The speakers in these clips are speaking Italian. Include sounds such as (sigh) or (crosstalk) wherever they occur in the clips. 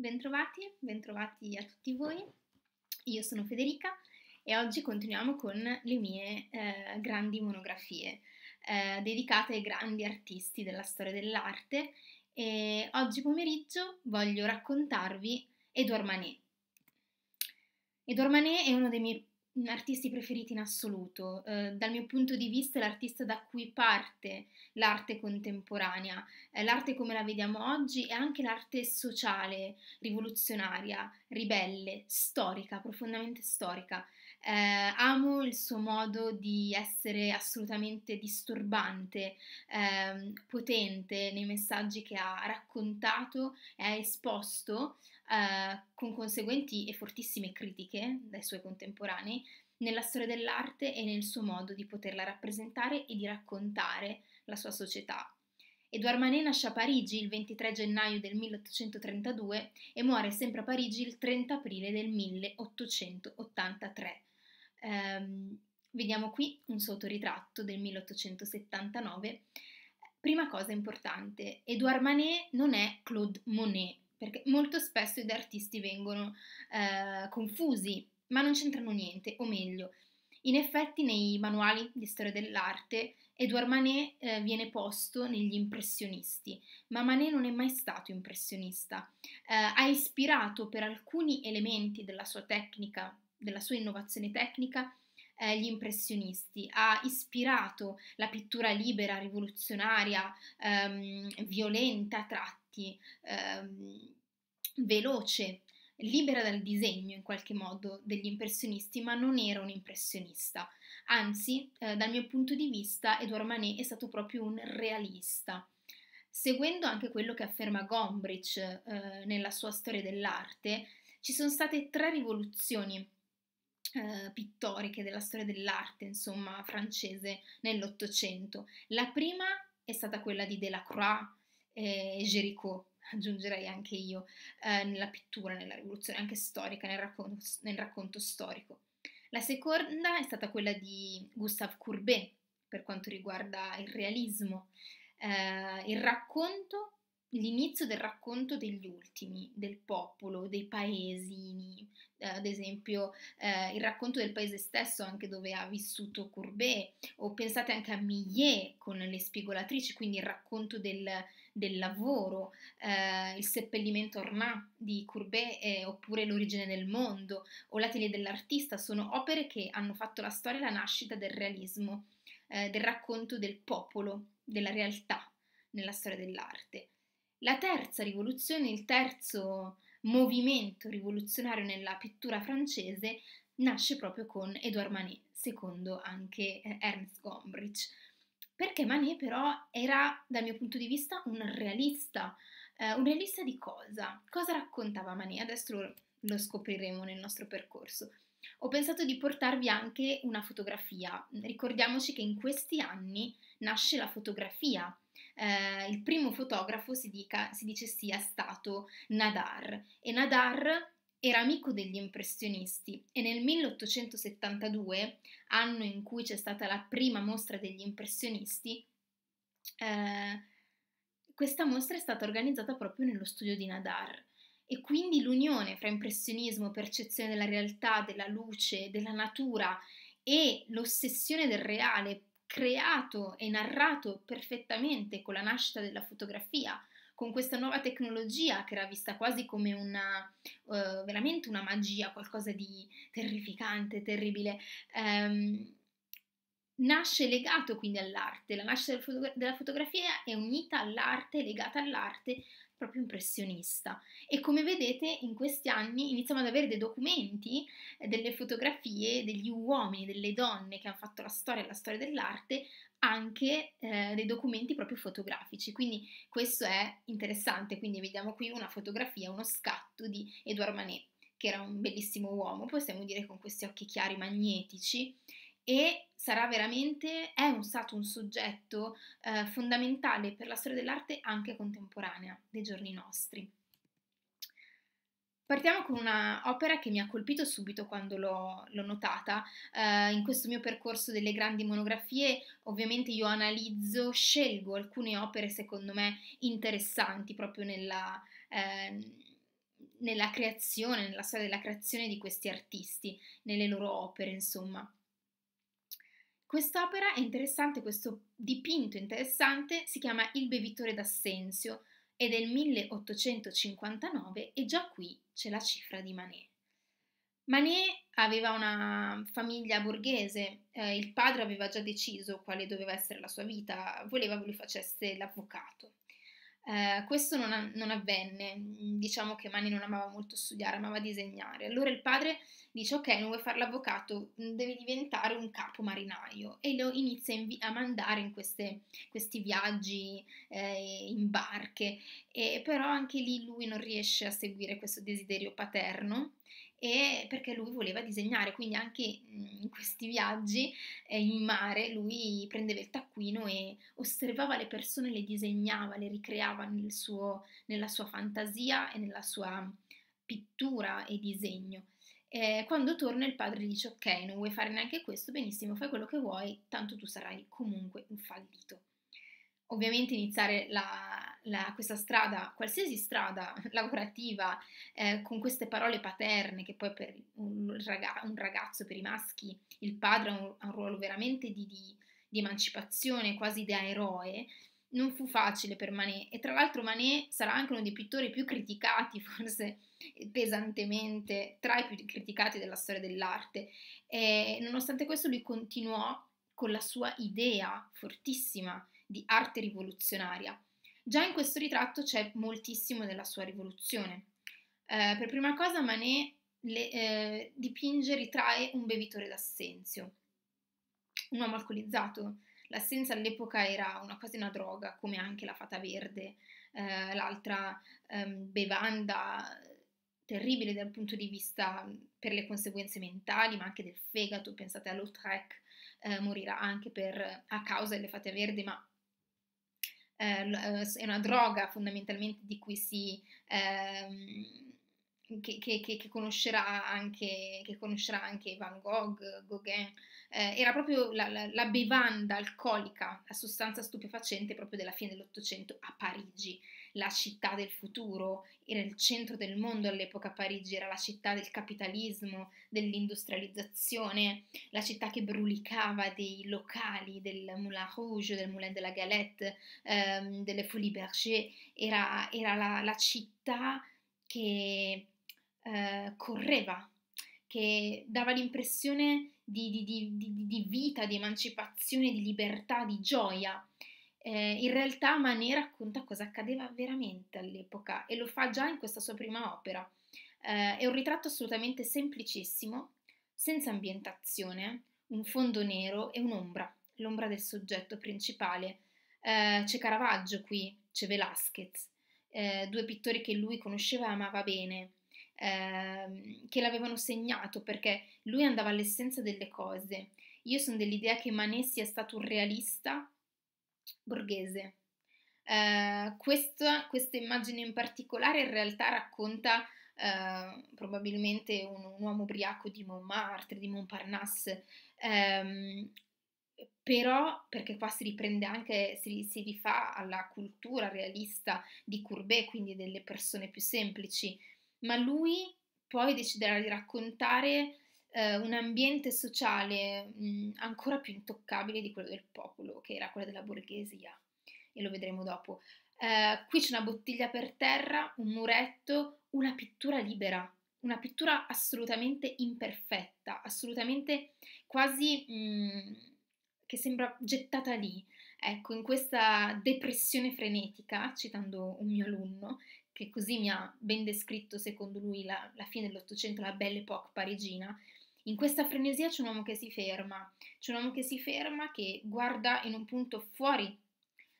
Bentrovati, bentrovati a tutti voi. Io sono Federica e oggi continuiamo con le mie eh, grandi monografie eh, dedicate ai grandi artisti della storia dell'arte e oggi pomeriggio voglio raccontarvi Edouard Manet. Edouard Manet è uno dei miei artisti preferiti in assoluto. Eh, dal mio punto di vista è l'artista da cui parte l'arte contemporanea, eh, l'arte come la vediamo oggi e anche l'arte sociale, rivoluzionaria, ribelle, storica, profondamente storica. Eh, amo il suo modo di essere assolutamente disturbante, ehm, potente nei messaggi che ha raccontato e ha esposto eh, con conseguenti e fortissime critiche dai suoi contemporanei, nella storia dell'arte e nel suo modo di poterla rappresentare e di raccontare la sua società. Edouard Manet nasce a Parigi il 23 gennaio del 1832 e muore sempre a Parigi il 30 aprile del 1883. Ehm, vediamo qui un suo autoritratto del 1879. Prima cosa importante, Edouard Manet non è Claude Monet, perché molto spesso gli artisti vengono eh, confusi, ma non c'entrano niente, o meglio, in effetti nei manuali di storia dell'arte Edouard Manet eh, viene posto negli impressionisti, ma Manet non è mai stato impressionista. Eh, ha ispirato per alcuni elementi della sua tecnica, della sua innovazione tecnica, eh, gli impressionisti, ha ispirato la pittura libera, rivoluzionaria, ehm, violenta tratta piatti, ehm, veloce, libera dal disegno in qualche modo degli impressionisti, ma non era un impressionista. Anzi, eh, dal mio punto di vista, Edouard Manet è stato proprio un realista. Seguendo anche quello che afferma Gombrich eh, nella sua storia dell'arte, ci sono state tre rivoluzioni eh, pittoriche della storia dell'arte, insomma, francese nell'Ottocento. La prima è stata quella di Delacroix, e Gericault aggiungerei anche io, eh, nella pittura, nella rivoluzione anche storica, nel racconto, nel racconto, storico. La seconda è stata quella di Gustave Courbet per quanto riguarda il realismo, eh, il racconto, l'inizio del racconto degli ultimi, del popolo, dei paesini, eh, ad esempio eh, il racconto del paese stesso anche dove ha vissuto Courbet, o pensate anche a Millet con le spigolatrici, quindi il racconto del, del lavoro, eh, il seppellimento ornà di Courbet eh, oppure l'origine del mondo o l'atelier dell'artista sono opere che hanno fatto la storia e la nascita del realismo, eh, del racconto del popolo, della realtà nella storia dell'arte. La terza rivoluzione, il terzo movimento rivoluzionario nella pittura francese nasce proprio con Edouard Manet, secondo anche eh, Ernst Gombrich perché Manet però era, dal mio punto di vista, un realista. Eh, un realista di cosa? Cosa raccontava Manet? Adesso lo, lo scopriremo nel nostro percorso. Ho pensato di portarvi anche una fotografia. Ricordiamoci che in questi anni nasce la fotografia. Eh, il primo fotografo si, dica, si dice sia stato Nadar e Nadar era amico degli impressionisti e nel 1872, anno in cui c'è stata la prima mostra degli impressionisti, eh, questa mostra è stata organizzata proprio nello studio di Nadar e quindi l'unione fra impressionismo, percezione della realtà, della luce, della natura e l'ossessione del reale creato e narrato perfettamente con la nascita della fotografia, con questa nuova tecnologia che era vista quasi come una uh, veramente una magia, qualcosa di terrificante, terribile. Um, nasce legato quindi all'arte, la nascita della, fotografia è unita all'arte, legata all'arte, proprio impressionista e come vedete in questi anni iniziamo ad avere dei documenti, eh, delle fotografie degli uomini, delle donne che hanno fatto la storia e la storia dell'arte, anche eh, dei documenti proprio fotografici, quindi questo è interessante, quindi vediamo qui una fotografia, uno scatto di Edouard Manet, che era un bellissimo uomo, possiamo dire con questi occhi chiari magnetici e sarà veramente, è un, stato un soggetto eh, fondamentale per la storia dell'arte anche contemporanea dei giorni nostri. Partiamo con una opera che mi ha colpito subito quando l'ho, l'ho notata. Eh, in questo mio percorso delle grandi monografie, ovviamente io analizzo, scelgo alcune opere secondo me interessanti proprio nella, eh, nella creazione, nella storia della creazione di questi artisti, nelle loro opere, insomma. Quest'opera è interessante, questo dipinto interessante si chiama Il bevitore d'Assenzio ed è del 1859 e già qui c'è la cifra di Manet. Manet aveva una famiglia borghese, eh, il padre aveva già deciso quale doveva essere la sua vita, voleva che lui facesse l'avvocato. Eh, questo non, a- non, avvenne, diciamo che Mani non amava molto studiare, amava disegnare. Allora il padre dice ok, non vuoi fare l'avvocato, devi diventare un capo marinaio e lo inizia invi- a mandare in queste, questi viaggi eh, in barche, e, però anche lì lui non riesce a seguire questo desiderio paterno e perché lui voleva disegnare, quindi anche mm, in questi viaggi eh, in mare lui prendeva il taccuino e osservava le persone, le disegnava, le ricreava nel suo, nella sua fantasia e nella sua pittura e disegno. Eh, quando torna il padre dice ok, non vuoi fare neanche questo, benissimo, fai quello che vuoi, tanto tu sarai comunque un fallito ovviamente iniziare la, la, questa strada, qualsiasi strada (laughs) lavorativa, eh, con queste parole paterne, che poi per un, raga- un, ragazzo, per i maschi, il padre ha un, ha un ruolo veramente di, di, di, emancipazione, quasi da eroe, non fu facile per Manet. E tra l'altro Manet sarà anche uno dei pittori più criticati, (laughs) forse eh, pesantemente, tra i più criticati della storia dell'arte. E, nonostante questo lui continuò con la sua idea fortissima di arte rivoluzionaria. Già in questo ritratto c'è moltissimo della sua rivoluzione. Eh, per prima cosa Manet le, eh, dipinge, ritrae un bevitore d'assenzio, un uomo alcolizzato. L'assenza all'epoca era una, quasi una droga, come anche la fata verde, eh, l'altra ehm, bevanda eh, terribile dal punto di vista mm, per le conseguenze mentali, ma anche del fegato. Pensate all'Autrec, eh, morirà anche per, a causa delle fate verde, ma Ehm, eh, è una droga fondamentalmente di cui si... Ehm, che, che, che, conoscerà anche, che, conoscerà anche, Van Gogh, Gauguin, eh, era proprio la, la, la, bevanda alcolica, la sostanza stupefacente proprio della fine dell'Ottocento a Parigi la città del futuro, era il centro del mondo all'epoca Parigi, era la città del capitalismo, dell'industrializzazione, la città che brulicava dei locali del Moulin Rouge, del Moulin de la Galette, ehm, delle Folies Berger, era, era la, la, città che eh, correva, che dava l'impressione di, di, di, di vita, di emancipazione, di libertà, di gioia eh, in realtà Manet racconta cosa accadeva veramente all'epoca e lo fa già in questa sua prima opera. Eh, è un ritratto assolutamente semplicissimo, senza ambientazione, un fondo nero e un'ombra, l'ombra del soggetto principale. Eh, c'è Caravaggio qui, c'è Velasquez, eh, due pittori che lui conosceva e amava bene, ehm, che l'avevano segnato perché lui andava all'essenza delle cose. Io sono dell'idea che Manet sia stato un realista borghese. Eh, questa, questa, immagine in particolare in realtà racconta eh, probabilmente un, un, uomo ubriaco di Montmartre, di Montparnasse, ehm, però perché qua si riprende anche, si, si, rifà alla cultura realista di Courbet, quindi delle persone più semplici, ma lui poi deciderà di raccontare eh, un ambiente sociale mh, ancora più intoccabile di quello del popolo, che era quello della borghesia, e lo vedremo dopo. Eh, qui c'è una bottiglia per terra, un muretto, una pittura libera, una pittura assolutamente imperfetta, assolutamente quasi mh, che sembra gettata lì. Ecco, in questa depressione frenetica, citando un mio alunno, che così mi ha ben descritto, secondo lui, la, la fine dell'Ottocento, la belle époque parigina, in questa frenesia c'è un uomo che si ferma, c'è un uomo che si ferma, che guarda in un punto fuori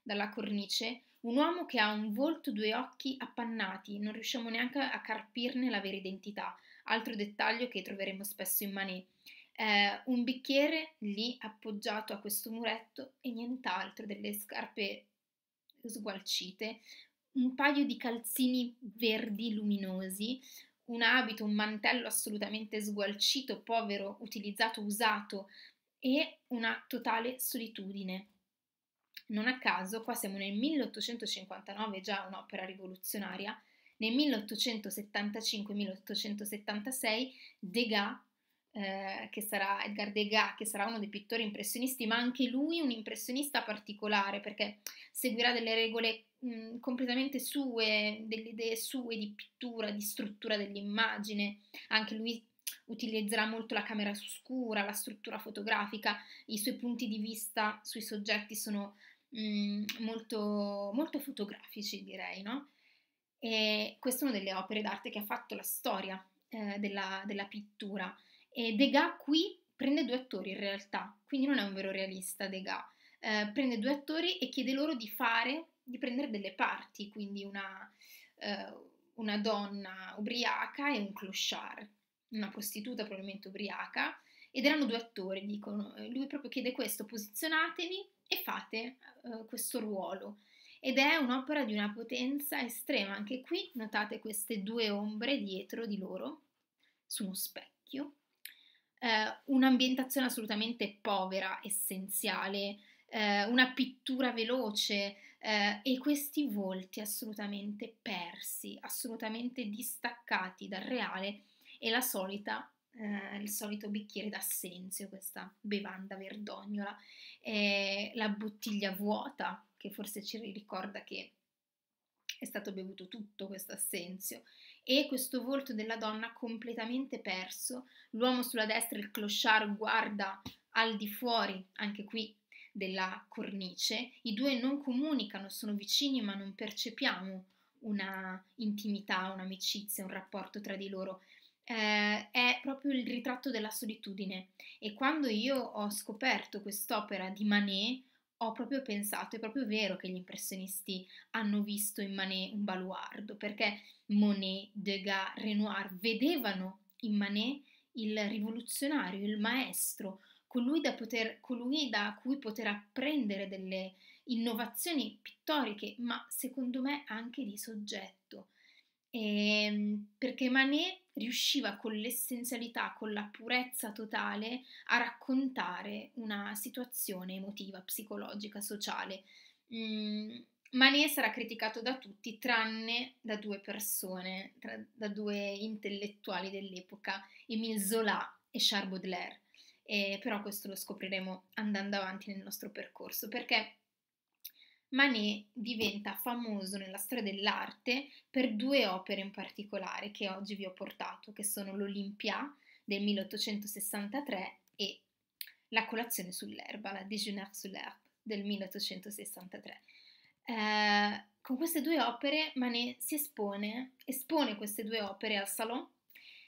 dalla cornice, un uomo che ha un volto, due occhi appannati, non riusciamo neanche a carpirne la vera identità, altro dettaglio che troveremo spesso in Manet. Eh, un bicchiere lì appoggiato a questo muretto e nient'altro, delle scarpe sgualcite, un paio di calzini verdi luminosi, un abito, un mantello assolutamente sgualcito, povero, utilizzato, usato e una totale solitudine. Non a caso, qua siamo nel 1859, già un'opera rivoluzionaria, nel 1875-1876 Degas eh, che sarà Edgar Degas, che sarà uno dei pittori impressionisti, ma anche lui un impressionista particolare perché seguirà delle regole mh, completamente sue, delle idee sue di pittura, di struttura dell'immagine. Anche lui utilizzerà molto la camera scura, la struttura fotografica, i suoi punti di vista sui soggetti sono mh, molto, molto fotografici, direi, no? E questa è una delle opere d'arte che ha fatto la storia eh, della, della, pittura. E Degas qui prende due attori in realtà, quindi non è un vero realista Degas. Eh, prende due attori e chiede loro di fare, di prendere delle parti, quindi una, eh, una donna ubriaca e un clochard, una prostituta probabilmente ubriaca, ed erano due attori, dicono, lui proprio chiede questo, posizionatevi e fate eh, questo ruolo. Ed è un'opera di una potenza estrema, anche qui notate queste due ombre dietro di loro su uno specchio eh, un'ambientazione assolutamente povera, essenziale, eh, una pittura veloce eh, e questi volti assolutamente persi, assolutamente distaccati dal reale e la solita Uh, il solito bicchiere d'assenzio, questa bevanda verdognola, eh, la bottiglia vuota che forse ci ricorda che è stato bevuto tutto questo assenzio, e questo volto della donna completamente perso, l'uomo sulla destra, il clochard, guarda al di fuori, anche qui, della cornice, i due non comunicano, sono vicini ma non percepiamo una intimità, un'amicizia, un rapporto tra di loro. Eh, è proprio il ritratto della solitudine e quando io ho scoperto quest'opera di Manet ho proprio pensato, è proprio vero che gli impressionisti hanno visto in Manet un baluardo, perché Monet, Degas, Renoir vedevano in Manet il rivoluzionario, il maestro, colui da, poter, colui da cui poter apprendere delle innovazioni pittoriche, ma secondo me anche di soggetto ehm, perché Manet riusciva con l'essenzialità, con la purezza totale a raccontare una situazione emotiva, psicologica, sociale. Mm, Manet sarà criticato da tutti tranne da due persone, tra, da due intellettuali dell'epoca, Emile Zola e Charles Baudelaire. Eh, però questo lo scopriremo andando avanti nel nostro percorso, perché Manet diventa famoso nella storia dell'arte per due opere in particolare che oggi vi ho portato, che sono l'Olympia del 1863 e La colazione sull'erba, la Déjeuner sur l'herbe del 1863. Eh, con queste due opere Manet si espone, espone queste due opere al Salon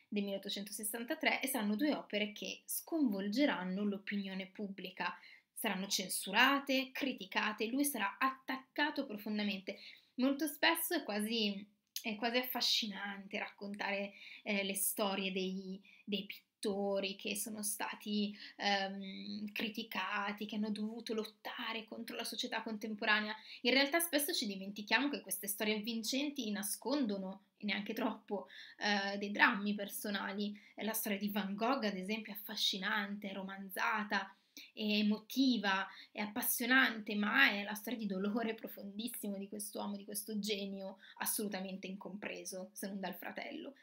del 1863 e saranno due opere che sconvolgeranno l'opinione pubblica, saranno censurate, criticate, lui sarà attaccato profondamente. Molto spesso è quasi, è quasi affascinante raccontare eh, le storie dei, dei pittori che sono stati ehm, criticati, che hanno dovuto lottare contro la società contemporanea. In realtà spesso ci dimentichiamo che queste storie avvincenti nascondono, neanche troppo, eh, dei drammi personali. La storia di Van Gogh, ad esempio, è affascinante, è romanzata, emotiva, è appassionante, ma è la storia di dolore profondissimo di quest'uomo, di questo genio, assolutamente incompreso, se non dal fratello,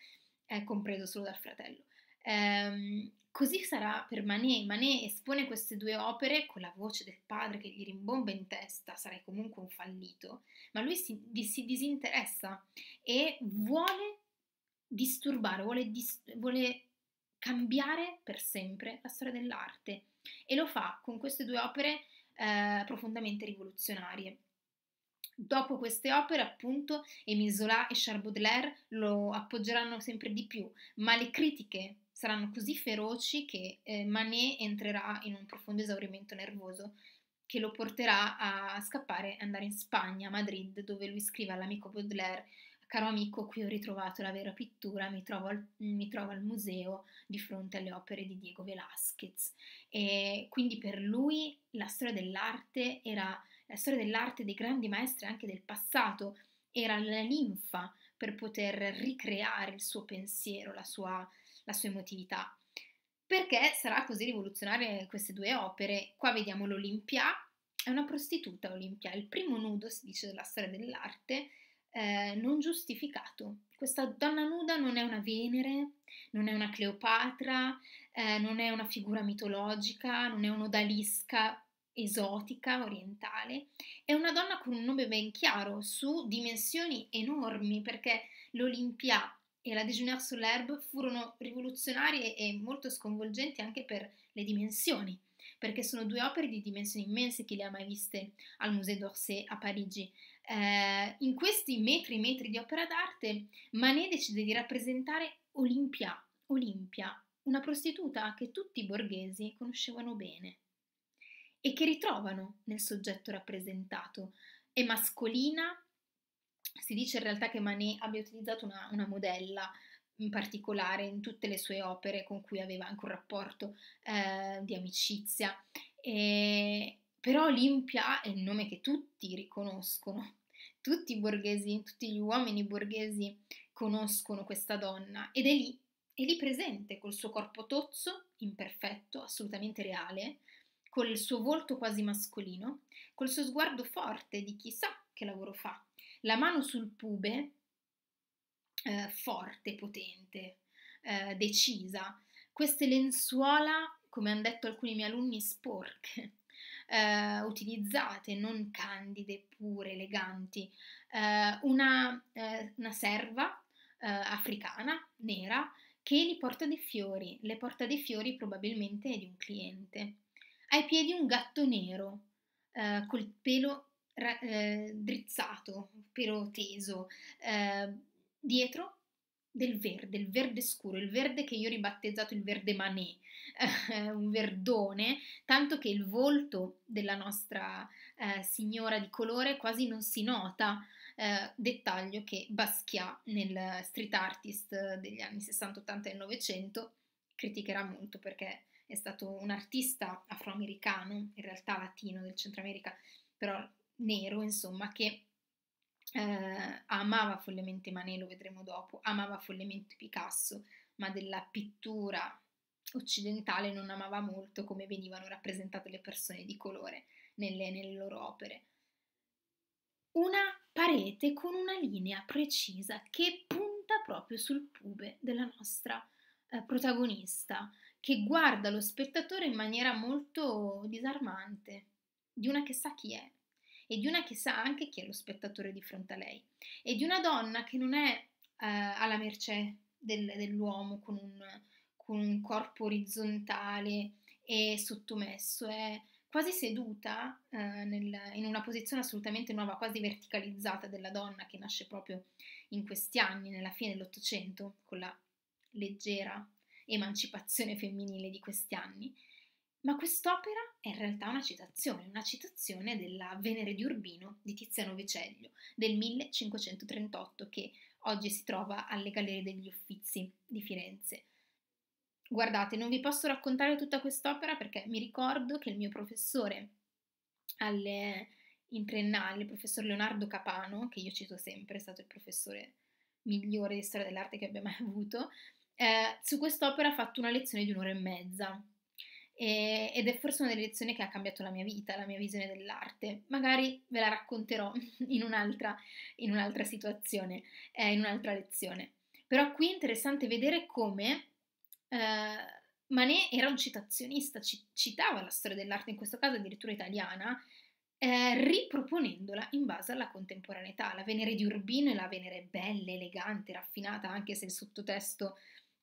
è compreso solo dal fratello. Ehm, così sarà per Manet. Manet espone queste due opere con la voce del padre che gli rimbomba in testa, sarai comunque un fallito, ma lui si, si disinteressa e vuole disturbare, vuole, dis, vuole cambiare per sempre la storia dell'arte e lo fa con queste due opere eh, profondamente rivoluzionarie. Dopo queste opere, appunto, Emile Zola e Charles Baudelaire lo appoggeranno sempre di più, ma le critiche saranno così feroci che eh, Manet entrerà in un profondo esaurimento nervoso che lo porterà a scappare e andare in Spagna, a Madrid, dove lui scrive all'amico Baudelaire Caro amico, qui ho ritrovato la vera pittura, mi trovo, al, mi trovo al, museo di fronte alle opere di Diego Velázquez. E quindi per lui la storia dell'arte era la storia dell'arte dei grandi maestri anche del passato, era la linfa per poter ricreare il suo pensiero, la sua, la sua emotività. Perché sarà così rivoluzionaria queste due opere? Qua vediamo l'Olimpia, è una prostituta Olimpia, il primo nudo si dice della storia dell'arte eh, non giustificato. Questa donna nuda non è una Venere, non è una Cleopatra, eh, non è una figura mitologica, non è un'odalisca esotica orientale, è una donna con un nome ben chiaro, su dimensioni enormi, perché l'Olimpia e la Déjeuner l'herbe furono rivoluzionarie e molto sconvolgenti anche per le dimensioni, perché sono due opere di dimensioni immense chi le ha mai viste al Musée d'Orsay a Parigi. Eh, in questi metri e metri di opera d'arte, Manet decide di rappresentare Olimpia, Olimpia, una prostituta che tutti i borghesi conoscevano bene e che ritrovano nel soggetto rappresentato. È mascolina, si dice in realtà che Manet abbia utilizzato una, una modella in particolare in tutte le sue opere con cui aveva anche un rapporto eh, di amicizia. E, però Olimpia è il nome che tutti riconoscono, tutti i borghesi, tutti gli uomini borghesi conoscono questa donna ed è lì, è lì presente col suo corpo tozzo, imperfetto, assolutamente reale, col suo volto quasi mascolino, col suo sguardo forte di chissà che lavoro fa, la mano sul pube eh, forte, potente, eh, decisa, queste lenzuola, come hanno detto alcuni miei alunni, sporche, eh, utilizzate, non candide, pure, eleganti. Eh, una, eh, una, serva eh, africana, nera, che gli porta dei fiori, le porta dei fiori probabilmente di un cliente. Ai piedi un gatto nero, eh, col pelo eh, drizzato, pelo teso, dietro del verde, il verde scuro, il verde che io ho ribattezzato il verde manè, eh, un verdone, tanto che il volto della nostra eh, signora di colore quasi non si nota, eh, dettaglio che Basquiat nel street artist degli anni 60, 80 e 900 criticherà molto perché è stato un artista afroamericano, in realtà latino del Centro America, però nero, insomma, che eh, amava follemente Manet, lo vedremo dopo, amava follemente Picasso, ma della pittura occidentale non amava molto come venivano rappresentate le persone di colore nelle, nelle loro opere. Una parete con una linea precisa che punta proprio sul pube della nostra eh, protagonista, che guarda lo spettatore in maniera molto disarmante, di una che sa chi è, e di una che sa anche chi è lo spettatore di fronte a lei e di una donna che non è eh, alla mercé del, dell'uomo con un, con un, corpo orizzontale e sottomesso, è quasi seduta eh, nel, in una posizione assolutamente nuova, quasi verticalizzata della donna che nasce proprio in questi anni, nella fine dell'Ottocento, con la leggera emancipazione femminile di questi anni ma quest'opera è in realtà una citazione, una citazione della Venere di Urbino di Tiziano Veceglio del 1538 che oggi si trova alle Gallerie degli Uffizi di Firenze. Guardate, non vi posso raccontare tutta quest'opera perché mi ricordo che il mio professore alle, in triennale, il professor Leonardo Capano, che io cito sempre, è stato il professore migliore di storia dell'arte che abbia mai (laughs) avuto, eh, su quest'opera ha fatto una lezione di un'ora e mezza e, ed è forse una delle lezioni che ha cambiato la mia vita, la mia visione dell'arte. Magari ve la racconterò (laughs) in un'altra, in un'altra situazione, eh, in un'altra lezione. Però qui è interessante vedere come eh, Manet era un citazionista, ci, citava la storia dell'arte, in questo caso addirittura italiana, eh, riproponendola in base alla contemporaneità. La Venere di Urbino è la Venere bella, elegante, raffinata, anche se il sottotesto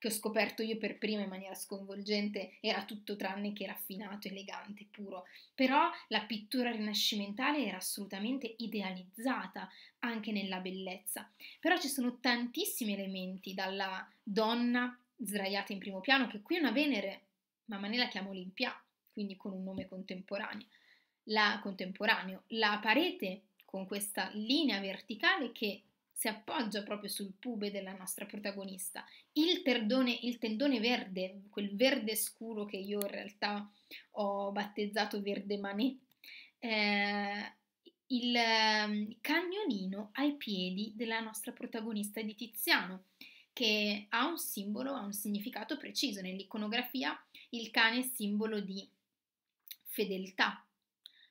che ho scoperto io per prima in maniera sconvolgente era tutto tranne che raffinato, elegante, puro, però la pittura rinascimentale era assolutamente idealizzata anche nella bellezza, però ci sono tantissimi elementi dalla donna sdraiata in primo piano, che qui è una Venere, ma me la chiamo Olimpia, quindi con un nome contemporaneo, la, contemporaneo, la parete con questa linea verticale che si appoggia proprio sul pube della nostra protagonista. Il, terdone, il tendone verde, quel verde scuro che io in realtà ho battezzato verde manè, eh, il ehm, cagnolino ai piedi della nostra protagonista di Tiziano, che ha un simbolo, ha un significato preciso. Nell'iconografia il cane è simbolo di fedeltà,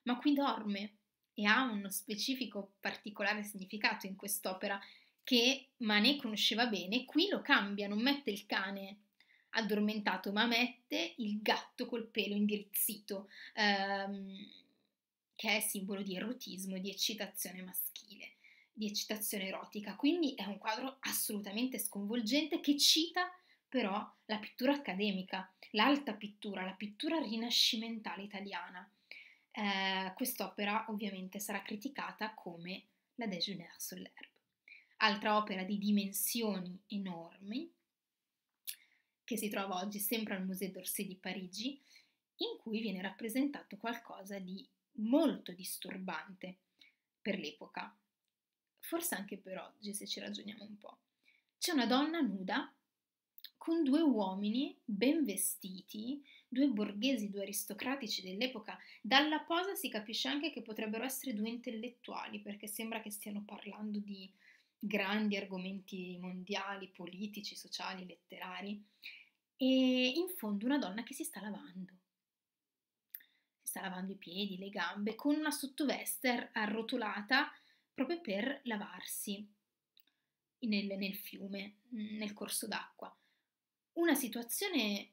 ma qui dorme, e ha uno specifico particolare significato in quest'opera che Manet conosceva bene, qui lo cambia, non mette il cane addormentato, ma mette il gatto col pelo indirizzito, ehm, che è simbolo di erotismo, di eccitazione maschile, di eccitazione erotica. Quindi è un quadro assolutamente sconvolgente che cita però la pittura accademica, l'alta pittura, la pittura rinascimentale italiana eh, quest'opera ovviamente sarà criticata come la Déjeuner l'herbe. altra opera di dimensioni enormi che si trova oggi sempre al Musée d'Orsay di Parigi, in cui viene rappresentato qualcosa di molto disturbante per l'epoca, forse anche per oggi se ci ragioniamo un po'. C'è una donna nuda con due uomini ben vestiti, due borghesi, due aristocratici dell'epoca, dalla posa si capisce anche che potrebbero essere due intellettuali, perché sembra che stiano parlando di grandi argomenti mondiali, politici, sociali, letterari, e in fondo una donna che si sta lavando. Si sta lavando i piedi, le gambe, con una sottoveste arrotolata proprio per lavarsi nel, nel fiume, nel corso d'acqua. Una situazione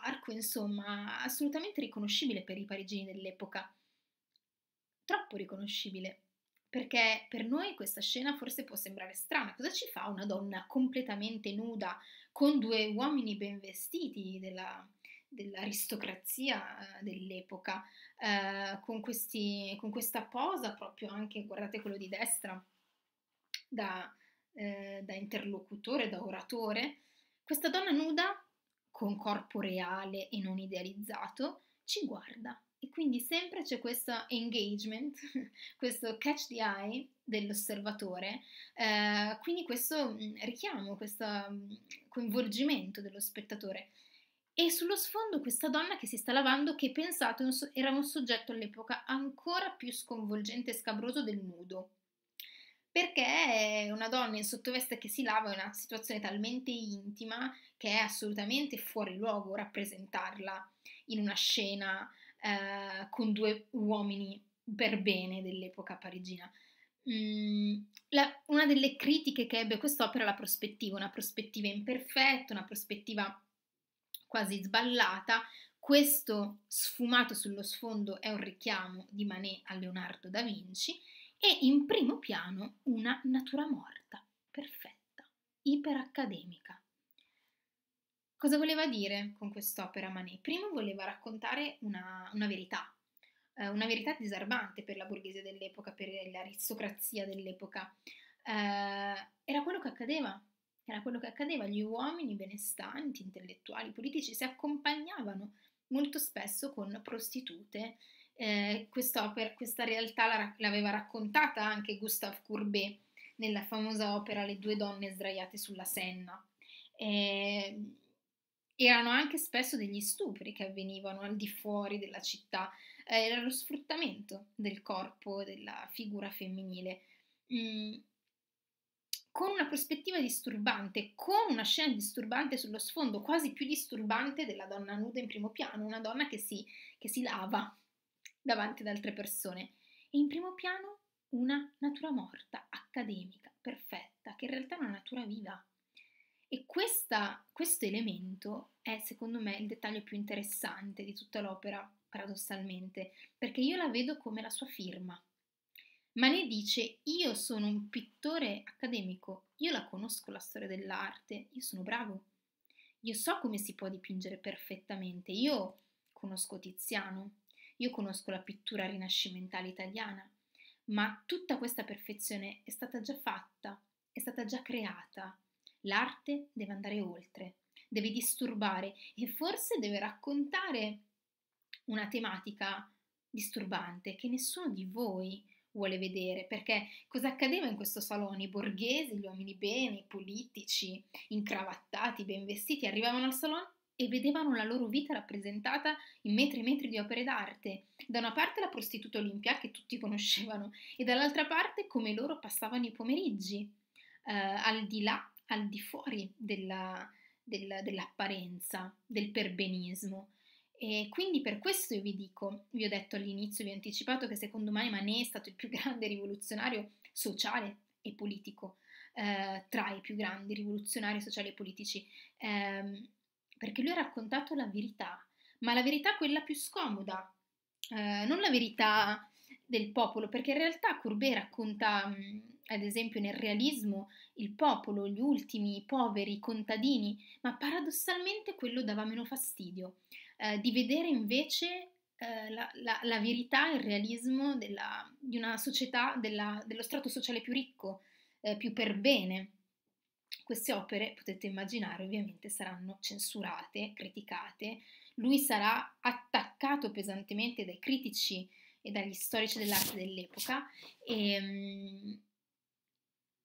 parco, insomma, assolutamente riconoscibile per i parigini dell'epoca. Troppo riconoscibile, perché per noi questa scena forse può sembrare strana. Cosa ci fa una donna completamente nuda con due uomini ben vestiti della, dell'aristocrazia eh, dell'epoca, eh, con, questi, con questa posa proprio anche, guardate quello di destra, da, eh, da interlocutore, da oratore. Questa donna nuda con corpo reale e non idealizzato, ci guarda. E quindi sempre c'è questo engagement, (laughs) questo catch the eye dell'osservatore, eh, quindi questo mm, richiamo, questo mm, coinvolgimento dello spettatore. E sullo sfondo questa donna che si sta lavando, che pensate era un soggetto all'epoca ancora più sconvolgente e scabroso del nudo perché una donna in sottoveste che si lava è una situazione talmente intima che è assolutamente fuori luogo rappresentarla in una scena eh, con due uomini per bene dell'epoca parigina. Mm, la, una delle critiche che ebbe quest'opera è la prospettiva, una prospettiva imperfetta, una prospettiva quasi sballata. Questo sfumato sullo sfondo è un richiamo di Manet a Leonardo da Vinci e in primo piano una natura morta, perfetta, iperaccademica. Cosa voleva dire con quest'opera Manet? Primo voleva raccontare una, una verità, eh, una verità disarmante per la borghesia dell'epoca, per l'aristocrazia dell'epoca. Eh, era quello che accadeva, era quello che accadeva. Gli uomini benestanti, intellettuali, politici si accompagnavano molto spesso con prostitute eh, questa, realtà la, l'aveva raccontata anche Gustave Courbet nella famosa opera Le due donne sdraiate sulla Senna. Eh, erano anche spesso degli stupri che avvenivano al di fuori della città, eh, era lo sfruttamento del corpo, della figura femminile. Mm. Con una prospettiva disturbante, con una scena disturbante sullo sfondo, quasi più disturbante della donna nuda in primo piano, una donna che si, che si lava davanti ad altre persone e in primo piano una natura morta, accademica, perfetta, che in realtà è una natura viva. E questa, questo elemento è secondo me il dettaglio più interessante di tutta l'opera, paradossalmente, perché io la vedo come la sua firma. Ma ne dice io sono un pittore accademico, io la conosco la storia dell'arte, io sono bravo, io so come si può dipingere perfettamente, io conosco Tiziano, io conosco la pittura rinascimentale italiana, ma tutta questa perfezione è stata già fatta, è stata già creata. L'arte deve andare oltre, deve disturbare e forse deve raccontare una tematica disturbante che nessuno di voi vuole vedere, perché cosa accadeva in questo salone? I borghesi, gli uomini bene, i politici, incravattati, ben vestiti, arrivavano al salone e vedevano la loro vita rappresentata in metri e metri di opere d'arte. Da una parte la prostituta Olimpia, che tutti (laughs) conoscevano, e dall'altra parte come loro passavano i pomeriggi, eh, al di là, al di fuori della, del, dell'apparenza, del perbenismo. E quindi per questo io vi dico, vi ho detto all'inizio, vi ho anticipato che secondo me Manet è stato il più grande rivoluzionario sociale e politico, eh, tra i più grandi rivoluzionari sociali e politici. Eh, perché lui ha raccontato la verità, ma la verità quella più scomoda, eh, non la verità del popolo, perché in realtà Courbet racconta, mh, ad esempio, nel realismo il popolo, gli ultimi, i poveri, i contadini, ma paradossalmente quello dava meno fastidio. Eh, di vedere invece eh, la, la, la, verità, il realismo della, di una società, della, dello strato sociale più ricco, eh, più per bene. Queste opere, potete immaginare, ovviamente saranno censurate, criticate. Lui sarà attaccato pesantemente dai critici e dagli storici dell'arte dell'epoca e, ehm,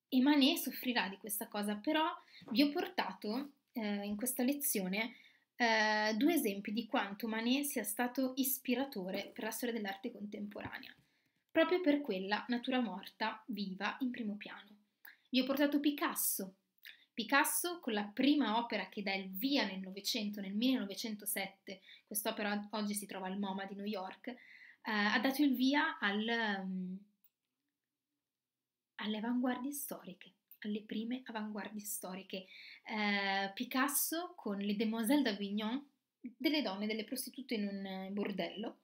e Manet soffrirà di questa cosa, però vi ho portato eh, in questa lezione eh, due esempi di quanto Manet sia stato ispiratore per la storia dell'arte contemporanea, proprio per quella natura morta, viva, in primo piano. Vi ho portato Picasso, Picasso, con la prima opera che dà il via nel Novecento, nel 1907, quest'opera oggi si trova al MoMA di New York, eh, ha dato il via al, um, alle avanguardie storiche, alle prime avanguardie storiche. Eh, Picasso con le Demoiselles d'Avignon, delle donne, delle prostitute in un eh, bordello,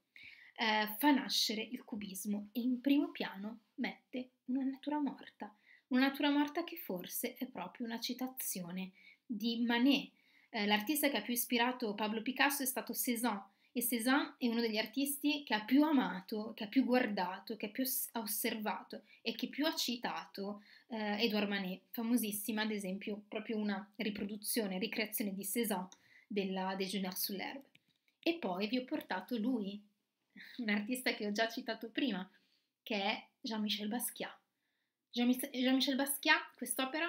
eh, fa nascere il cubismo e in primo piano mette una natura morta una natura morta che forse è proprio una citazione di Manet. Eh, l'artista che ha più ispirato Pablo Picasso è stato Cézanne e Cézanne è uno degli artisti che ha più amato, che ha più guardato, che ha più osservato e che più ha citato eh, Edouard Manet, famosissima ad esempio proprio una riproduzione, ricreazione di Cézanne della Déjeuner l'herbe. E poi vi ho portato lui, (laughs) un artista che ho già citato prima, che è Jean-Michel Basquiat. Jean-Michel Basquiat, quest'opera,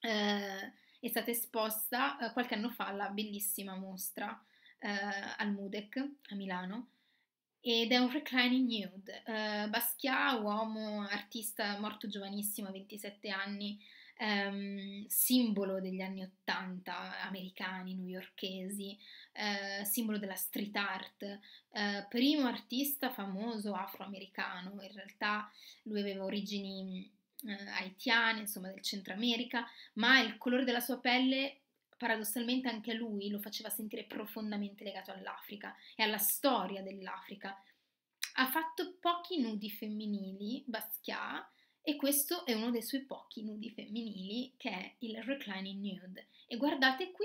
eh, è stata esposta eh, qualche anno fa alla bellissima mostra eh, al Mudec a Milano ed è un reclining nude. Eh, Basquiat, uomo, artista morto giovanissimo, 27 anni, ehm, simbolo degli anni Ottanta americani, newyorkesi, eh, simbolo della street art, eh, primo artista famoso afroamericano, in realtà lui aveva origini mm, eh, haitiane, insomma del Centro America, ma il colore della sua pelle paradossalmente anche a lui lo faceva sentire profondamente legato all'Africa e alla storia dell'Africa. Ha fatto pochi nudi femminili, Basquiat, e questo è uno dei suoi pochi nudi femminili che è il Reclining Nude. E guardate qui,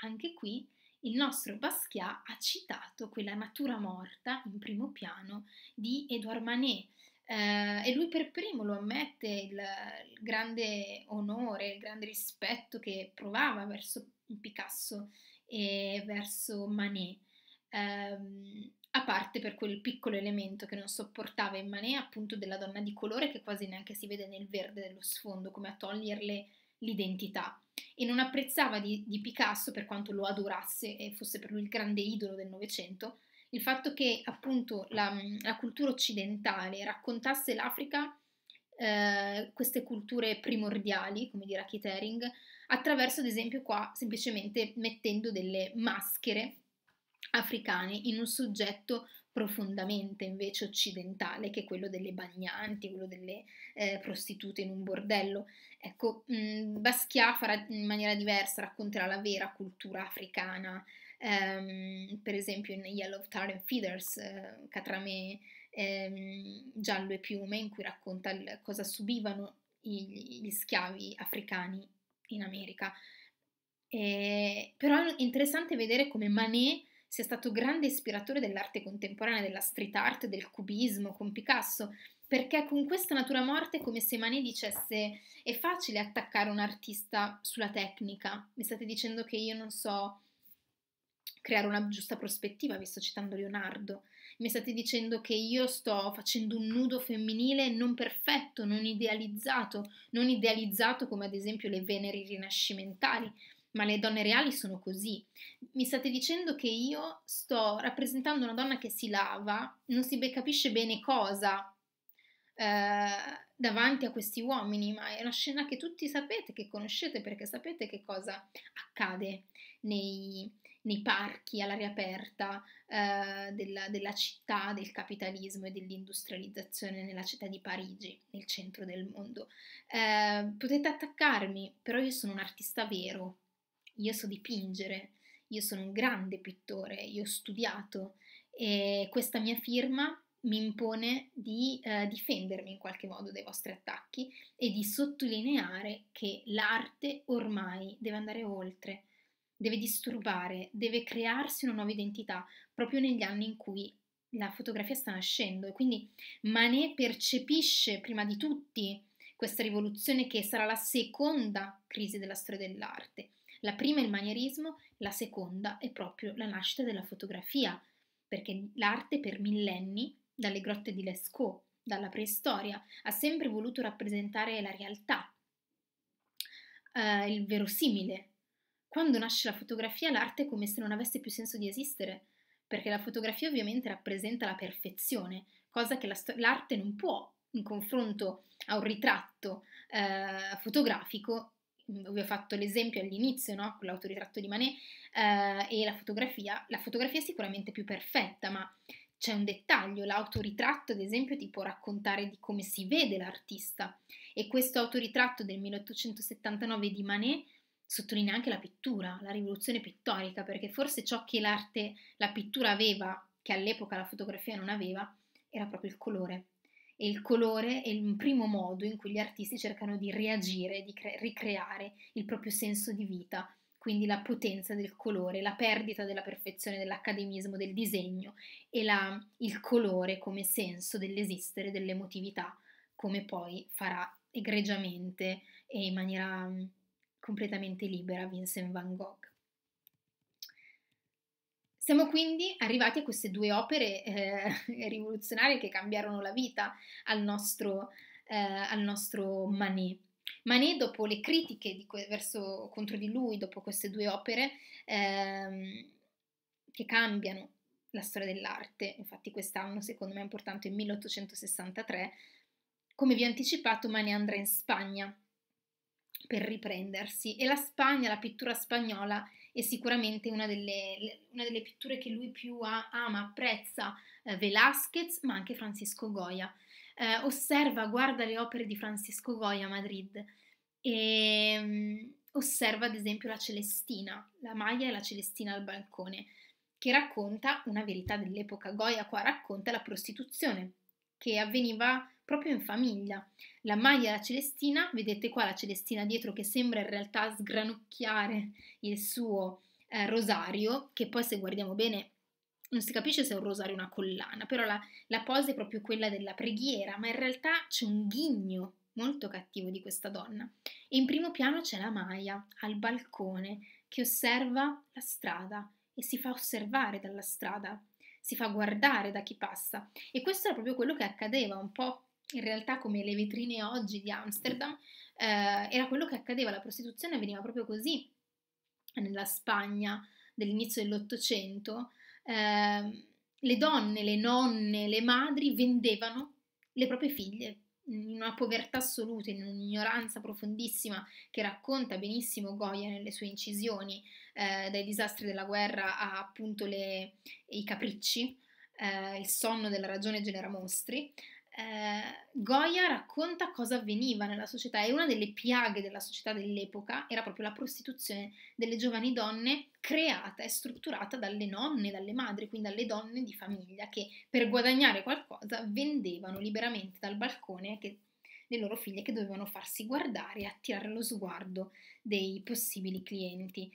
anche qui, il nostro Basquiat ha citato quella natura morta in primo piano di Edouard Manet. Eh, e lui per primo lo ammette il, il, grande onore, il grande rispetto che provava verso Picasso e verso Manet. Eh, a parte per quel piccolo elemento che non sopportava in Manet appunto della donna di colore che quasi neanche si vede nel verde dello sfondo, come a toglierle l'identità. E non apprezzava di, di Picasso, per quanto lo adorasse e fosse per lui il grande idolo del Novecento, il fatto che appunto la, la cultura occidentale raccontasse l'Africa, eh, queste culture primordiali, come dirà Keith Haring, attraverso ad esempio qua semplicemente mettendo delle maschere africane in un soggetto profondamente invece occidentale, che è quello delle bagnanti, quello delle eh, prostitute in un bordello. Ecco, mh, Basquiat farà in maniera diversa, racconterà la vera cultura africana, ehm, per esempio in Yellow Tar and Feathers, eh, Catrame ehm, Giallo e Piume, in cui racconta il, cosa subivano gli, gli schiavi africani in America. Eh, però è interessante vedere come Manet sia stato grande ispiratore dell'arte contemporanea, della street art, del cubismo con Picasso, perché con questa natura morte è come se Manet dicesse è facile attaccare un artista sulla tecnica, mi state dicendo che io non so creare una giusta prospettiva, vi sto citando Leonardo, mi state dicendo che io sto facendo un nudo femminile non perfetto, non idealizzato, non idealizzato come ad esempio le Veneri rinascimentali, ma le donne reali sono così. Mi state dicendo che io sto rappresentando una donna che si lava, non si capisce bene cosa eh, davanti a questi uomini, ma è una scena che tutti sapete, che conoscete perché sapete che cosa accade nei, nei parchi all'aria aperta eh, della, della città, del capitalismo e dell'industrializzazione nella città di Parigi, nel centro del mondo. Eh, potete attaccarmi, però io sono un artista vero, io so dipingere, io sono un grande pittore, io ho studiato e questa mia firma mi impone di eh, difendermi in qualche modo dai vostri attacchi e di sottolineare che l'arte ormai deve andare oltre, deve disturbare, deve crearsi una nuova identità proprio negli anni in cui la fotografia sta nascendo e quindi Manet percepisce prima di tutti questa rivoluzione che sarà la seconda crisi della storia dell'arte la prima è il manierismo, la seconda è proprio la nascita della fotografia, perché l'arte per millenni, dalle grotte di Lescaut, dalla preistoria, ha sempre voluto rappresentare la realtà, eh, il verosimile. Quando nasce la fotografia, l'arte è come se non avesse più senso di esistere, perché la fotografia ovviamente rappresenta la perfezione, cosa che la l'arte non può in confronto a un ritratto eh, fotografico vi ho fatto l'esempio all'inizio, no? con l'autoritratto di Manet eh, e la fotografia, la fotografia è sicuramente più perfetta, ma c'è un dettaglio, l'autoritratto ad esempio ti può raccontare di come si vede l'artista e questo autoritratto del 1879 di Manet sottolinea anche la pittura, la rivoluzione pittorica, perché forse ciò che l'arte, la pittura aveva, che all'epoca la fotografia non aveva, era proprio il colore e il colore è il primo modo in cui gli artisti cercano di reagire, di cre- ricreare il proprio senso di vita, quindi la potenza del colore, la perdita della perfezione, dell'accademismo, del disegno e la, il colore come senso dell'esistere, dell'emotività, come poi farà egregiamente e in maniera mm, completamente libera Vincent van Gogh. Siamo quindi arrivati a queste due opere eh, (laughs) rivoluzionarie che cambiarono la vita al nostro, eh, al nostro Manet. Manet, dopo le critiche di que- verso, contro di lui, dopo queste due opere ehm, che cambiano la storia dell'arte, infatti quest'anno secondo me è importante, il 1863, come vi ho anticipato, Manet andrà in Spagna per riprendersi e la Spagna, la pittura spagnola è sicuramente una delle, una delle pitture che lui più ha, ama, apprezza, eh, Velázquez, ma anche Francisco Goya. Eh, osserva, guarda le opere di Francisco Goya a Madrid e mh, mm, osserva ad esempio la Celestina, la maglia e la Celestina al balcone, che racconta una verità dell'epoca. Goya qua racconta la prostituzione che avveniva proprio in famiglia. La maglia alla Celestina, vedete qua la Celestina dietro che sembra in realtà sgranocchiare il suo eh, rosario, che poi se guardiamo bene non si capisce se è un rosario o una collana, però la, la posa è proprio quella della preghiera, ma in realtà c'è un ghigno molto cattivo di questa donna. E in primo piano c'è la maglia al balcone, che osserva la strada e si fa osservare dalla strada, si fa guardare da chi passa. E questo era proprio quello che accadeva un po' in realtà come le vetrine oggi di Amsterdam, eh, era quello che accadeva, la prostituzione veniva proprio così nella Spagna dell'inizio dell'Ottocento, eh, le donne, le nonne, le madri vendevano le proprie figlie in una povertà assoluta, in un'ignoranza profondissima che racconta benissimo Goya nelle sue incisioni, eh, dai disastri della guerra a appunto le, i capricci, eh, il sonno della ragione genera mostri eh, Goya racconta cosa avveniva nella società e una delle piaghe della società dell'epoca era proprio la prostituzione delle giovani donne creata e strutturata dalle nonne, dalle madri, quindi dalle donne di famiglia che per guadagnare qualcosa vendevano liberamente dal balcone che, le loro figlie che dovevano farsi guardare e attirare lo sguardo dei possibili clienti.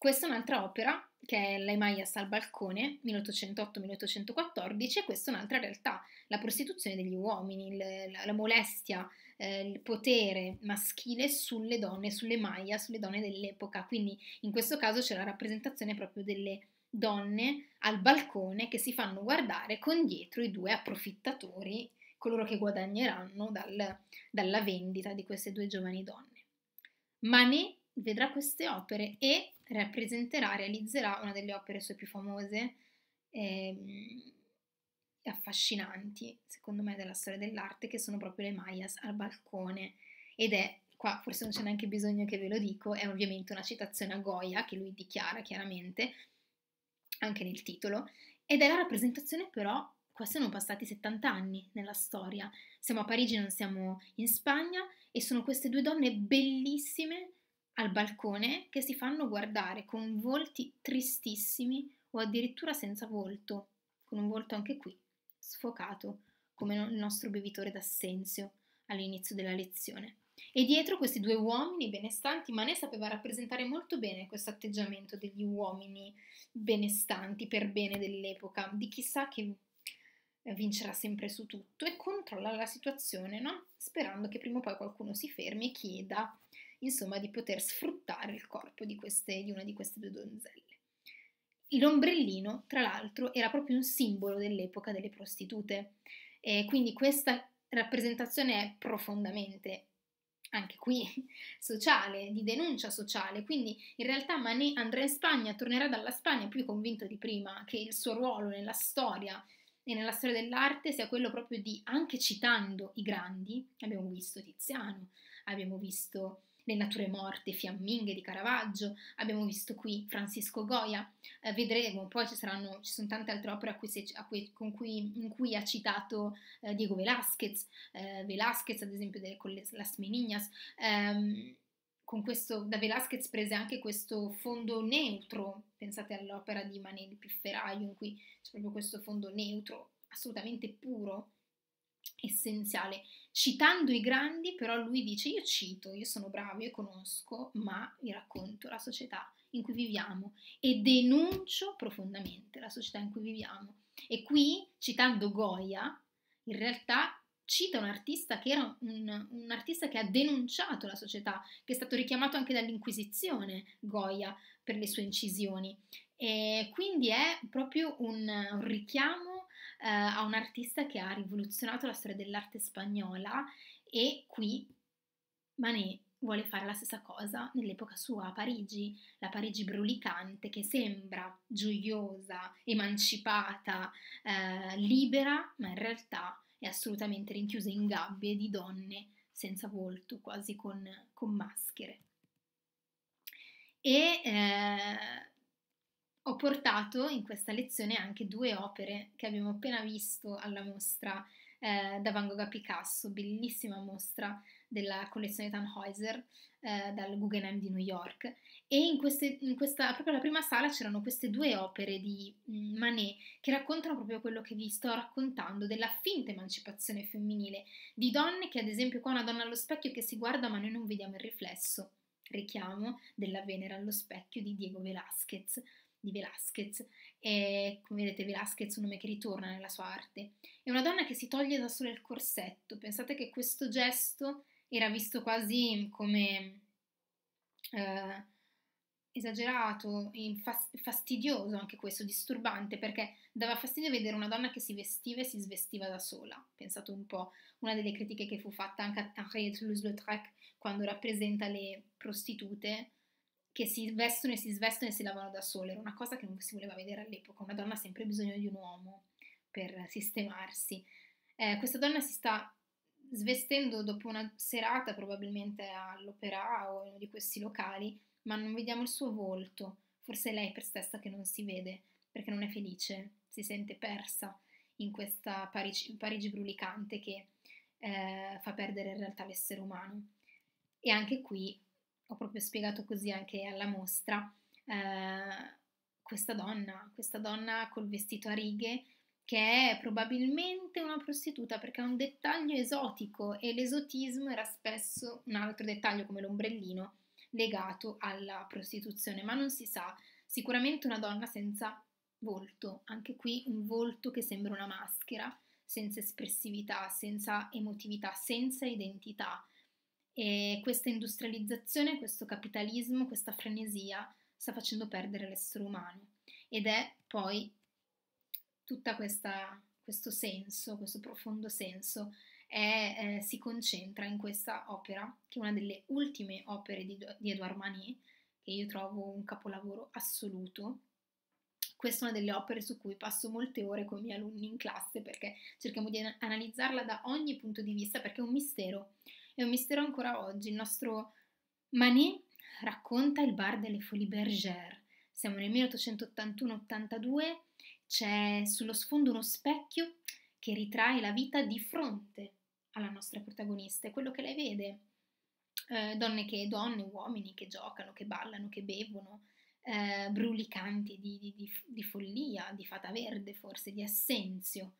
Questa è un'altra opera, che è L'Emaia sta al balcone, 1808-1814, e questa è un'altra realtà, la prostituzione degli uomini, la, la molestia, eh, il potere maschile sulle donne, sulle Maya, sulle donne dell'epoca. Quindi in questo caso c'è la rappresentazione proprio delle donne al balcone che si fanno guardare con dietro i due approfittatori, coloro che guadagneranno dal, dalla vendita di queste due giovani donne. Manet vedrà queste opere e rappresenterà, realizzerà una delle opere sue più famose e, ehm, e affascinanti, secondo me, della storia dell'arte, che sono proprio le Mayas al balcone. Ed è, qua forse non c'è neanche bisogno che ve lo dico, è ovviamente una citazione a Goya che lui dichiara chiaramente, anche nel titolo, ed è la rappresentazione però, qua sono passati 70 anni nella storia, siamo a Parigi, non siamo in Spagna, e sono queste due donne bellissime al balcone che si fanno guardare con volti tristissimi o addirittura senza volto, con un volto anche qui, sfocato, come il nostro bevitore d'assenzio all'inizio della lezione. E dietro questi due uomini benestanti, Manè sapeva rappresentare molto bene questo atteggiamento degli uomini benestanti per bene dell'epoca, di chissà che vincerà sempre su tutto e controlla la situazione, no? sperando che prima o poi qualcuno si fermi e chieda insomma di poter sfruttare il corpo di, queste, di una di queste due donzelle. L'ombrellino, tra l'altro, era proprio un simbolo dell'epoca delle prostitute, e quindi questa rappresentazione è profondamente anche qui (laughs) sociale, di denuncia sociale, quindi in realtà Manet andrà in Spagna, tornerà dalla Spagna più convinto di prima che il suo ruolo nella storia e nella storia dell'arte sia quello proprio di, anche citando i grandi, abbiamo visto Tiziano, abbiamo visto le nature morte fiamminghe di Caravaggio, abbiamo visto qui Francisco Goya, eh, vedremo, poi ci, saranno, ci sono tante altre opere a cui si, a cui, cui, in cui ha citato eh, Diego Velázquez, eh, Velázquez ad esempio delle, con le, Las Meninas, ehm, questo, da Velázquez prese anche questo fondo neutro, pensate all'opera di Manel Pifferaio in cui c'è proprio questo fondo neutro, assolutamente puro, essenziale Citando i grandi, però lui dice io cito, io sono bravo, io conosco, ma vi racconto la società in cui viviamo e denuncio profondamente la società in cui viviamo. E qui, citando Goya, in realtà cita un artista che era un, un, artista che ha denunciato la società, che è stato richiamato anche dall'Inquisizione, Goya, per le sue incisioni. E quindi è proprio un, un richiamo eh, a un artista che ha rivoluzionato la storia dell'arte spagnola e qui Manet vuole fare la stessa cosa nell'epoca sua a Parigi, la Parigi brulicante che sembra gioiosa, emancipata, eh, libera, ma in realtà è assolutamente rinchiusa in gabbie di donne senza volto, quasi con, con maschere. E eh, ho portato in questa lezione anche due opere che abbiamo appena visto alla mostra eh, da Van Gogh a Picasso, bellissima mostra della collezione Tannhäuser eh, dal Guggenheim di New York. E in, queste, in questa, proprio la prima sala c'erano queste due opere di mm, Manet che raccontano proprio quello che vi sto raccontando della finta emancipazione femminile di donne che, ad esempio, qua una donna allo specchio che si guarda ma noi non vediamo il riflesso. Richiamo della Venere allo specchio di Diego Velázquez di Velázquez. E, come vedete, Velázquez è un nome che ritorna nella sua arte. È una donna che si toglie da sola il corsetto. Pensate che questo gesto era visto quasi come eh, esagerato, fastidioso anche questo, disturbante, perché dava fastidio vedere una donna che si vestiva e si svestiva da sola. Pensate un po', una delle critiche che fu fatta anche a Henriette Toulouse-Lautrec quando rappresenta le prostitute che si vestono e si svestono e si lavano da sole, era una cosa che non si voleva vedere all'epoca, una donna ha sempre bisogno di un uomo per sistemarsi. Eh, questa donna si sta svestendo dopo una serata probabilmente all'opera o in uno di questi locali, ma non vediamo il suo volto, forse è lei per stessa che non si vede, perché non è felice, si sente persa in questa Parigi, Parigi brulicante che eh, fa perdere in realtà l'essere umano. E anche qui ho proprio spiegato così anche alla mostra, eh, questa donna, questa donna col vestito a righe che è probabilmente una prostituta perché ha un dettaglio esotico e l'esotismo era spesso un altro dettaglio come l'ombrellino legato alla prostituzione, ma non si sa, sicuramente una donna senza volto, anche qui un volto che sembra una maschera, senza espressività, senza emotività, senza identità e questa industrializzazione, questo capitalismo, questa frenesia sta facendo perdere l'essere umano ed è poi tutto questo senso, questo profondo senso è, eh, si concentra in questa opera, che è una delle ultime opere di, di Edouard Manet, che io trovo un capolavoro assoluto. Questa è una delle opere su cui passo molte ore con i miei alunni in classe perché cerchiamo di analizzarla da ogni punto di vista perché è un mistero è un mistero ancora oggi. Il nostro Manet racconta il bar delle Folies Bergère. Siamo nel 1881-82, c'è sullo sfondo uno specchio che ritrae la vita di fronte alla nostra protagonista, e quello che lei vede. Eh, donne, che, donne, uomini che giocano, che ballano, che bevono, eh, brulicanti di, di, di, di follia, di fata verde forse, di assenzio.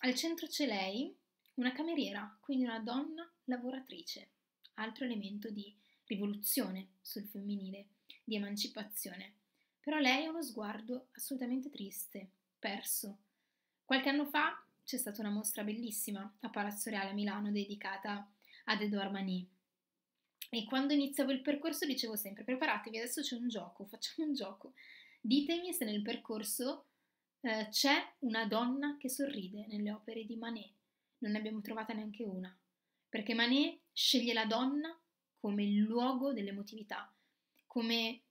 Al centro c'è lei, una cameriera, quindi una donna lavoratrice, altro elemento di rivoluzione sul femminile, di emancipazione. Però lei ha uno sguardo assolutamente triste, perso. Qualche anno fa c'è stata una mostra bellissima a Palazzo Reale a Milano dedicata ad Edouard Manet. E quando iniziavo il percorso dicevo sempre: preparatevi, adesso c'è un gioco, facciamo un gioco. Ditemi se nel percorso eh, c'è una donna che sorride nelle opere di Manet. Non ne abbiamo trovata neanche una perché Manet sceglie la donna come luogo dell'emotività, come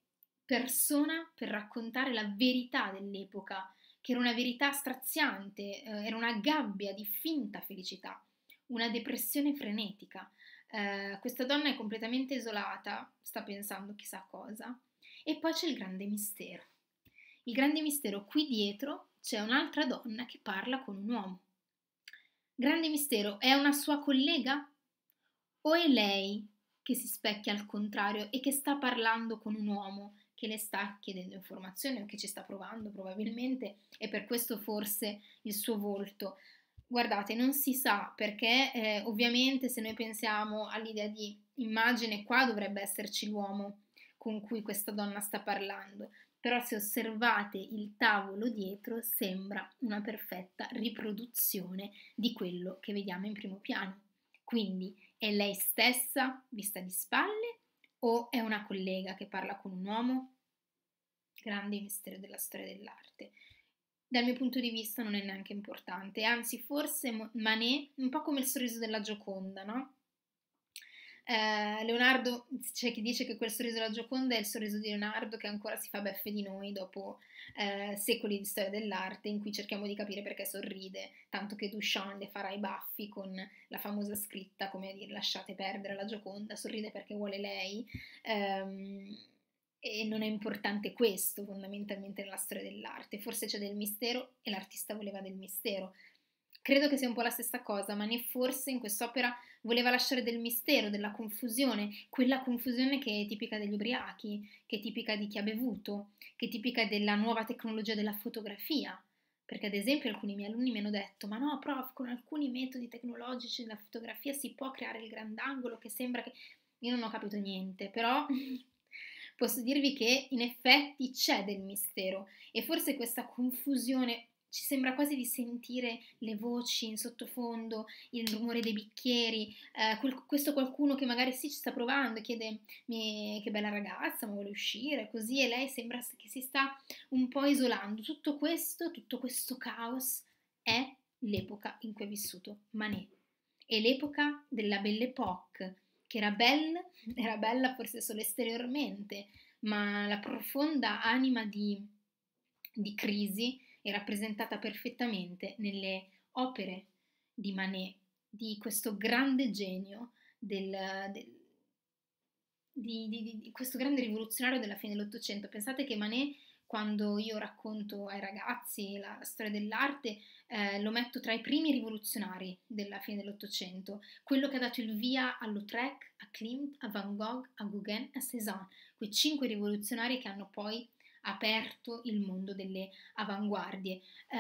persona per raccontare la verità dell'epoca, che era una verità straziante, eh, era una gabbia di finta felicità, una depressione frenetica. Eh, questa donna è completamente isolata, sta pensando chissà cosa. E poi c'è il grande mistero. Il grande mistero qui dietro c'è un'altra donna che parla con un uomo. Grande mistero, è una sua collega? O è lei che si specchia al contrario e che sta parlando con un uomo che le sta chiedendo informazioni o che ci sta provando probabilmente e per questo forse il suo volto. Guardate, non si sa perché eh, ovviamente se noi pensiamo all'idea di immagine qua dovrebbe esserci l'uomo con cui questa donna sta parlando, però se osservate il tavolo dietro sembra una perfetta riproduzione di quello che vediamo in primo piano. Quindi è lei stessa vista di spalle o è una collega che parla con un uomo? Grande mistero della storia dell'arte. Dal mio punto di vista non è neanche importante, anzi forse Manet, un po' come il sorriso della Gioconda, no? Eh, Leonardo, c'è chi dice che quel sorriso della Gioconda è il sorriso di Leonardo che ancora si fa beffe di noi dopo eh, secoli di storia dell'arte in cui cerchiamo di capire perché sorride, tanto che Duchamp le farà i baffi con la famosa scritta come a dire lasciate perdere la Gioconda, sorride perché vuole lei. Ehm, e non è importante questo fondamentalmente nella storia dell'arte, forse c'è del mistero e l'artista voleva del mistero. Credo che sia un po' la stessa cosa, ma né forse in quest'opera voleva lasciare del mistero, della confusione, quella confusione che è tipica degli ubriachi, che è tipica di chi ha bevuto, che è tipica della nuova tecnologia della fotografia. Perché ad esempio alcuni miei alunni mi hanno detto, ma no, prof, con alcuni metodi tecnologici della fotografia si può creare il grandangolo che sembra che... Io non ho capito niente, però (laughs) posso dirvi che in effetti c'è del mistero e forse questa confusione ci sembra quasi di sentire le voci in sottofondo, il rumore dei bicchieri, eh, quel, questo qualcuno che magari sì ci sta provando, e chiede che bella ragazza, ma vuole uscire, così e lei sembra che si sta un po' isolando. Tutto questo, tutto questo caos è l'epoca in cui è vissuto Manet. È l'epoca della Belle Époque, che era bella, mm. era bella forse solo esteriormente, ma la profonda anima di, di crisi è rappresentata perfettamente nelle opere di Manet, di questo grande genio, del, del, di, di, di questo grande rivoluzionario della fine dell'Ottocento. Pensate che Manet quando io racconto ai ragazzi la, la storia dell'arte, eh, lo metto tra i primi rivoluzionari della fine dell'Ottocento, quello che ha dato il via a Lautrec, a Klimt, a Van Gogh, a Gauguin, a Cézanne, quei cinque rivoluzionari che hanno poi aperto il mondo delle avanguardie. Eh,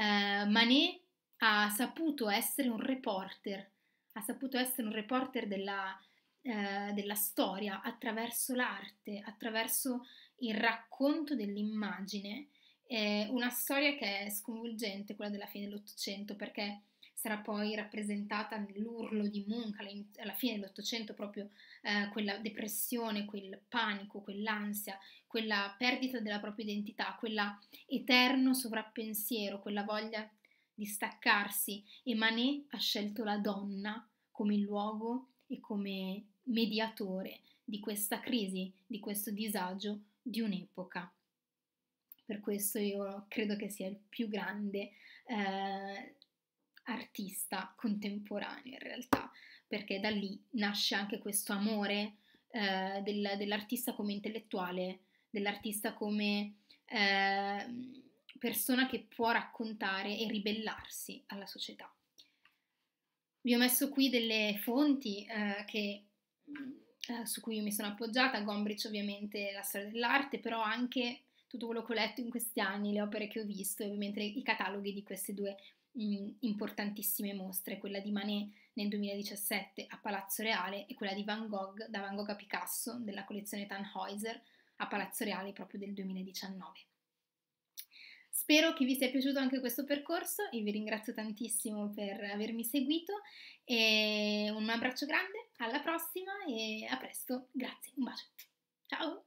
Manet ha saputo essere un reporter, ha saputo essere un reporter della, eh, della storia attraverso l'arte, attraverso il racconto dell'immagine. Eh, una storia che è sconvolgente, quella della fine dell'Ottocento, perché sarà poi rappresentata nell'urlo di Munch alla fine dell'Ottocento, proprio eh, quella depressione, quel panico, quell'ansia, quella perdita della propria identità, quell'eterno sovrappensiero, quella voglia di staccarsi. E Manet ha scelto la donna come luogo e come mediatore di questa crisi, di questo disagio di un'epoca. Per questo io credo che sia il più grande eh, artista contemporaneo in realtà, perché da lì nasce anche questo amore eh, del, dell'artista come intellettuale, dell'artista come eh, persona che può raccontare e ribellarsi alla società. Vi ho messo qui delle fonti eh, che, mm, eh, su cui mi sono appoggiata, Gombrich ovviamente la storia dell'arte, però anche tutto quello che ho letto in questi anni, le opere che ho visto e ovviamente i cataloghi di queste due importantissime mostre, quella di Manet nel 2017 a Palazzo Reale e quella di Van Gogh, da Van Gogh a Picasso, della collezione Tannhäuser a Palazzo Reale proprio del 2019. Spero che vi sia piaciuto anche questo percorso e vi ringrazio tantissimo per avermi seguito e un abbraccio grande, alla prossima e a presto, grazie, un bacio, ciao!